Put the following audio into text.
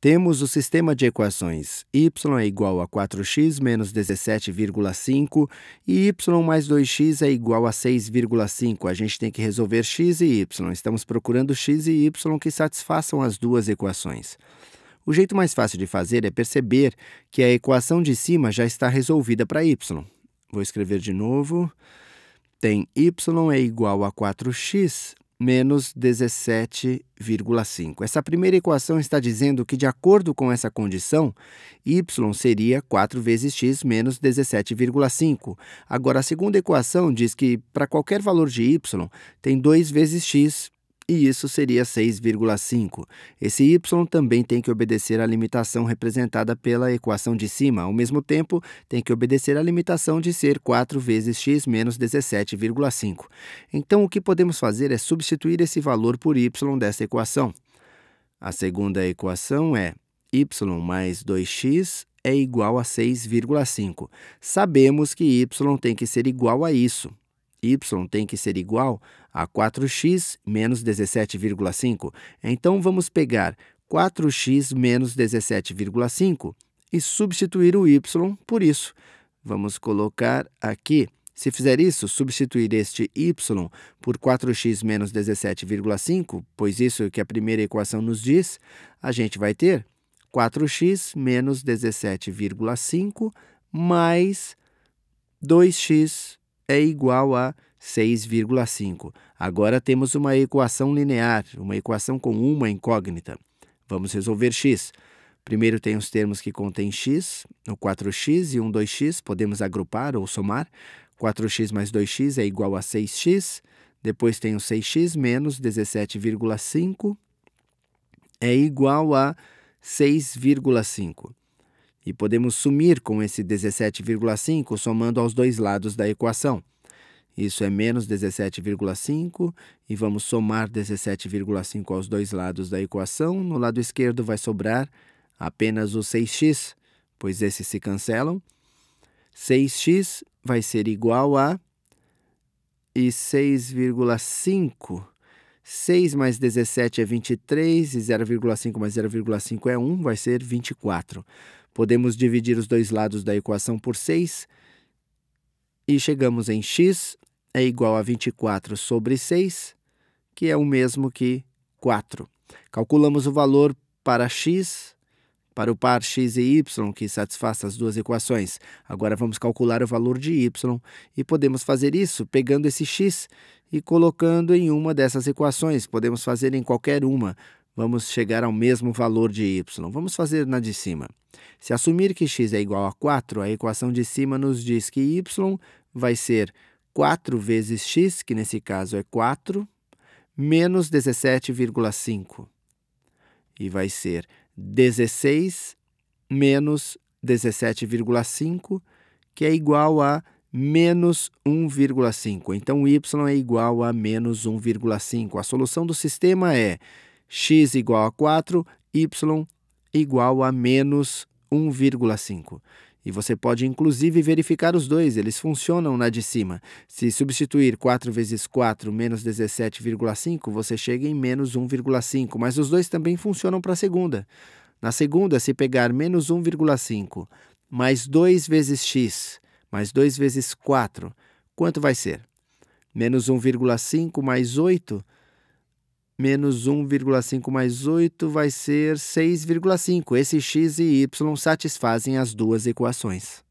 Temos o sistema de equações y é igual a 4x menos 17,5 e y mais 2x é igual a 6,5. A gente tem que resolver x e y. Estamos procurando x e y que satisfaçam as duas equações. O jeito mais fácil de fazer é perceber que a equação de cima já está resolvida para y. Vou escrever de novo. Tem y é igual a 4x menos 17,5. Essa primeira equação está dizendo que, de acordo com essa condição, y seria 4 vezes x menos 17,5. Agora, a segunda equação diz que, para qualquer valor de y, tem 2 vezes x e isso seria 6,5. Esse y também tem que obedecer à limitação representada pela equação de cima, ao mesmo tempo, tem que obedecer à limitação de ser 4 vezes x menos 17,5. Então, o que podemos fazer é substituir esse valor por y dessa equação. A segunda equação é y mais 2x é igual a 6,5. Sabemos que y tem que ser igual a isso y tem que ser igual a 4x menos 17,5. Então vamos pegar 4x menos 17,5 e substituir o y por isso. Vamos colocar aqui. Se fizer isso, substituir este y por 4x menos 17,5, pois isso é o que a primeira equação nos diz, a gente vai ter 4x menos 17,5 mais 2x é igual a 6,5. Agora temos uma equação linear, uma equação com uma incógnita. Vamos resolver x. Primeiro tem os termos que contêm x, o 4x e 1, 2x, podemos agrupar ou somar. 4x mais 2x é igual a 6x. Depois tem o 6x menos 17,5 é igual a 6,5 e podemos sumir com esse 17,5 somando aos dois lados da equação. Isso é menos 17,5 e vamos somar 17,5 aos dois lados da equação. No lado esquerdo vai sobrar apenas o 6x, pois esses se cancelam. 6x vai ser igual a e 6,5. 6 mais 17 é 23 e 0,5 mais 0,5 é 1, vai ser 24. Podemos dividir os dois lados da equação por 6 e chegamos em x é igual a 24 sobre 6, que é o mesmo que 4. Calculamos o valor para x, para o par x e y, que satisfaça as duas equações. Agora vamos calcular o valor de y e podemos fazer isso pegando esse x e colocando em uma dessas equações. Podemos fazer em qualquer uma vamos chegar ao mesmo valor de y. Vamos fazer na de cima. Se assumir que x é igual a 4, a equação de cima nos diz que y vai ser 4 vezes x, que nesse caso é 4, menos 17,5. E vai ser 16 menos 17,5, que é igual a menos 1,5. Então, y é igual a menos 1,5. A solução do sistema é x igual a 4, y igual a menos 1,5. E você pode inclusive verificar os dois, eles funcionam na de cima. Se substituir 4 vezes 4 menos 17,5, você chega em menos 1,5, mas os dois também funcionam para a segunda. Na segunda, se pegar menos 1,5 mais 2 vezes x mais 2 vezes 4, quanto vai ser? Menos 1,5 mais 8 menos 1,5 mais 8 vai ser 6,5. Esse x e y satisfazem as duas equações.